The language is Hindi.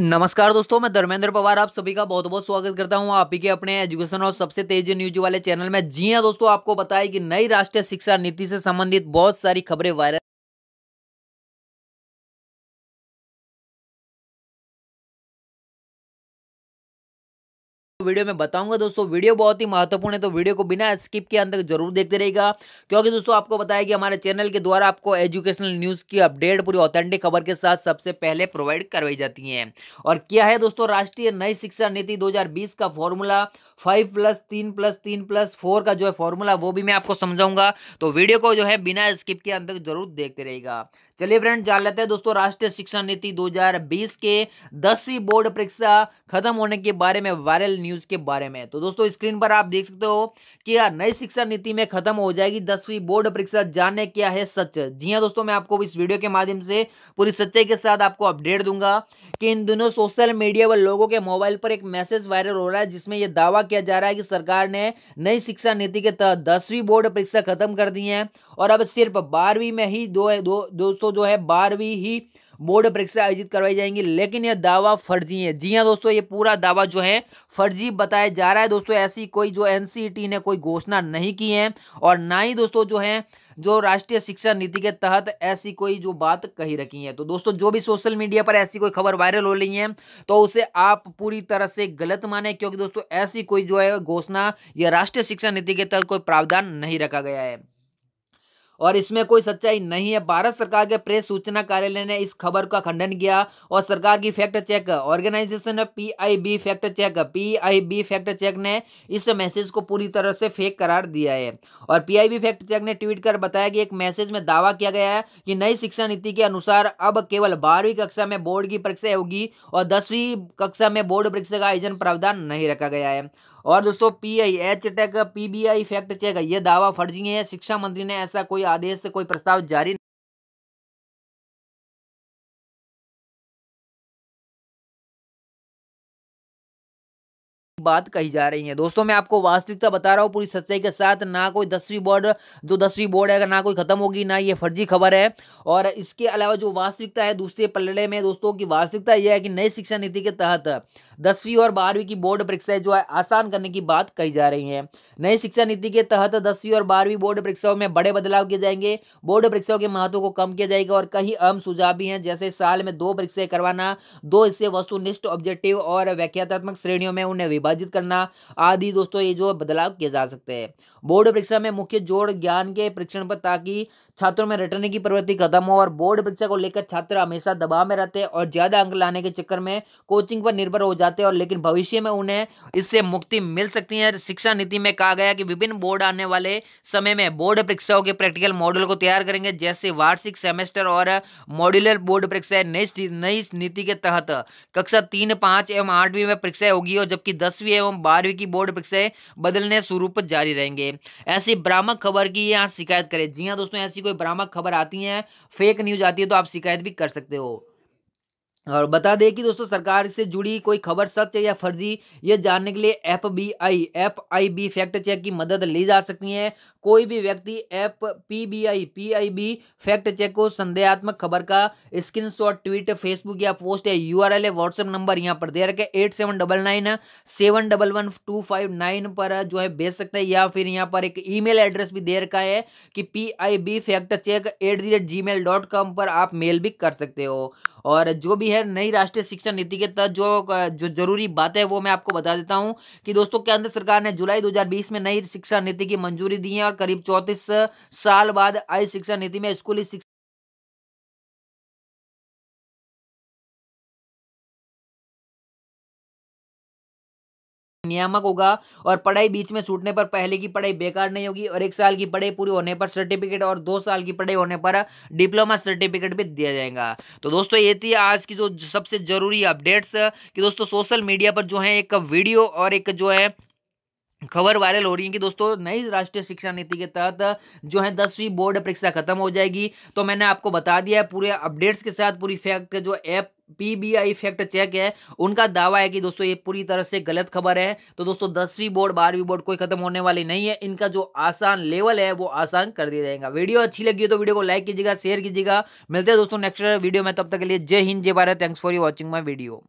नमस्कार दोस्तों मैं धर्मेंद्र पवार आप सभी का बहुत बहुत स्वागत करता हूं आप ही के अपने एजुकेशन और सबसे तेज न्यूज वाले चैनल में जी हां दोस्तों आपको बताया कि नई राष्ट्रीय शिक्षा नीति से संबंधित बहुत सारी खबरें वायरल वीडियो में बताऊंगा दोस्तों वीडियो बहुत ही महत्वपूर्ण है तो वीडियो को बिना स्किप के अंत तक जरूर देखते रहेगा क्योंकि दोस्तों आपको बताया कि हमारे चैनल के द्वारा आपको एजुकेशनल न्यूज़ की अपडेट पूरी ऑथेंटिक खबर के साथ सबसे पहले प्रोवाइड करवाई जाती है और क्या है दोस्तों राष्ट्रीय नई शिक्षा नीति दो का फॉर्मूला फाइव प्लस तीन प्लस तीन प्लस फोर का जो है फॉर्मूला वो भी मैं आपको समझाऊंगा तो वीडियो को जो है बिना स्किप के अंत तक जरूर देखते रहेगा चलिए फ्रेंड जान लेते हैं दोस्तों राष्ट्रीय शिक्षा नीति 2020 के दसवीं बोर्ड परीक्षा खत्म होने के बारे में वायरल न्यूज के बारे में तो दोस्तों स्क्रीन पर आप देख सकते हो कि नई शिक्षा नीति में खत्म हो जाएगी दसवीं बोर्ड परीक्षा जाने क्या है सच जी हाँ दोस्तों मैं आपको इस वीडियो के माध्यम से पूरी सच्चाई के साथ आपको अपडेट दूंगा कि इन दिनों सोशल मीडिया व लोगों के मोबाइल पर एक मैसेज वायरल हो रहा है जिसमें यह दावा किया जा रहा है कि सरकार ने नई शिक्षा नीति के तहत दसवीं बोर्ड परीक्षा खत्म कर दी है और अब सिर्फ बारहवीं में ही दो दोस्तों दोस्तों जो है बारहवीं ही बोर्ड परीक्षा आयोजित करवाई जाएंगी लेकिन यह दावा फर्जी है जी हाँ दोस्तों ये पूरा दावा जो है फर्जी बताया जा रहा है दोस्तों ऐसी कोई जो एनसीईटी ने कोई घोषणा नहीं की है और ना ही दोस्तों जो है जो राष्ट्रीय शिक्षा नीति के तहत ऐसी कोई जो बात कही रखी है तो दोस्तों जो भी सोशल मीडिया पर ऐसी कोई खबर वायरल हो रही है तो उसे आप पूरी तरह से गलत माने क्योंकि दोस्तों ऐसी कोई जो है घोषणा या राष्ट्रीय शिक्षा नीति के तहत कोई प्रावधान नहीं रखा गया है और इसमें कोई सच्चाई नहीं है भारत सरकार के प्रेस सूचना कार्यालय ने इस खबर का खंडन किया और सरकार की fact check organization PIB fact check PIB fact check ने इस मैसेज को पूरी तरह से फेक करार दिया है और पीआईबी फैक्ट चेक ने ट्वीट कर बताया कि एक मैसेज में दावा किया गया है कि नई शिक्षा नीति के अनुसार अब केवल बारहवीं कक्षा में बोर्ड की परीक्षा होगी और दसवीं कक्षा में बोर्ड परीक्षा का आयोजन प्रावधान नहीं रखा गया है और दोस्तों P I H tech P B I fact check ये दावा फर्जी है शिक्षा मंत्री ने ऐसा कोई आदेश से कोई प्रस्ताव जारी बात कही जा रही है दोस्तों मैं आपको वास्तविकता बता रहा हूँ पूरी सच्चाई के साथ ना कोई दसवीं बोर्ड जो दसवीं बोर्ड है ना कोई खत्म होगी ना ये फर्जी खबर है और इसके अलावा जो वास्तविकता है दूसरे पलड़े में दोस्तों की वास्तविकता यह है कि नई शिक्षा नीति के तहत दसवीं और बारहवीं की बोर्ड परीक्षाएं जो है आसान करने की बात कही जा रही है नई शिक्षा नीति के तहत दसवीं और बारहवीं बोर्ड परीक्षाओं में बड़े बदलाव किए जाएंगे बोर्ड परीक्षाओं के महत्व को कम किया जाएगा और कई अहम सुझाव भी हैं जैसे साल में दो परीक्षाएं करवाना दो इससे वस्तुनिष्ठ ऑब्जेक्टिव और व्याख्यात्मक श्रेणियों में उन्हें विभाजित करना आदि दोस्तों ये जो बदलाव किए जा सकते हैं बोर्ड परीक्षा में मुख्य जोड़ ज्ञान के परीक्षण पर ताकि छात्रों में रटने की प्रवृत्ति खत्म हो और बोर्ड परीक्षा को लेकर छात्र हमेशा दबाव में रहते हैं और ज़्यादा अंक लाने के चक्कर में कोचिंग पर निर्भर हो जाते हैं और लेकिन भविष्य में उन्हें इससे मुक्ति मिल सकती है शिक्षा नीति में कहा गया कि विभिन्न बोर्ड आने वाले समय में बोर्ड परीक्षाओं के प्रैक्टिकल मॉडल को तैयार करेंगे जैसे वार्षिक सेमेस्टर और मॉड्यूलर बोर्ड परीक्षाएं नई नई नीति के तहत कक्षा तीन पांच एवं आठवीं में परीक्षाएं होगी और जबकि दसवीं एवं बारहवीं की बोर्ड परीक्षाएं बदलने स्वरूप जारी रहेंगे ऐसी भ्रामक खबर की यहाँ शिकायत करें जी हाँ दोस्तों ऐसी कोई भ्रामक खबर आती है फेक न्यूज आती है तो आप शिकायत भी कर सकते हो और बता दें कि दोस्तों सरकार से जुड़ी कोई खबर सच या फर्जी ये जानने के लिए F B I F I B fact check की मदद ली जा सकती है कोई भी व्यक्ति F P B I P I B fact check को संदेहात्मक खबर का स्क्रीनशॉट ट्वीट फेसबुक या पोस्ट या यू आर एल या व्हाट्सएप नंबर यहाँ पर दे रखे eight seven double nine seven double one two five nine पर जो है भेज सकते हैं या फिर यहाँ पर एक ईमेल एड्रेस भी दे रखा है कि P I B fact check at the rate Gmail dot com पर आप मेल भी कर सकते हो और जो भी है नई राष्ट्रीय शिक्षा नीति के तहत जो जो जरूरी बातें वो मैं आपको बता देता हूँ कि दोस्तों केंद्र सरकार ने जुलाई 2020 में नई शिक्षा नीति की मंजूरी दी है और करीब चौंतीस साल बाद आई शिक्षा नीति में स्कूली शिक्षा नियामक होगा और पढ़ाई बीच में छूटने पर पहले की पढ़ाई बेकार नहीं होगी और एक साल की पढ़ाई पूरी होने पर सर्टिफिकेट और दो साल की पढ़ाई होने पर डिप्लोमा सर्टिफिकेट भी दिया जाएगा तो दोस्तों ये थी आज की जो सबसे जरूरी अपडेट्स कि दोस्तों सोशल मीडिया पर जो है एक वीडियो और एक जो है खबर वायरल हो रही है कि दोस्तों नई राष्ट्रीय शिक्षा नीति के तहत जो है दसवीं बोर्ड परीक्षा खत्म हो जाएगी तो मैंने आपको बता दिया है पूरे अपडेट्स के साथ पूरी फैक्ट जो ऐप पीबीआई इफेक्ट चेक है उनका दावा है कि दोस्तों ये पूरी तरह से गलत खबर है तो दोस्तों दसवीं बोर्ड बारहवीं बोर्ड कोई खत्म होने वाली नहीं है इनका जो आसान लेवल है वो आसान कर दिया जाएगा वीडियो अच्छी लगी हो तो वीडियो को लाइक कीजिएगा शेयर कीजिएगा मिलते हैं दोस्तों नेक्स्ट वीडियो में तब तक के लिए जय हिंद जय Bharat thanks for you watching my video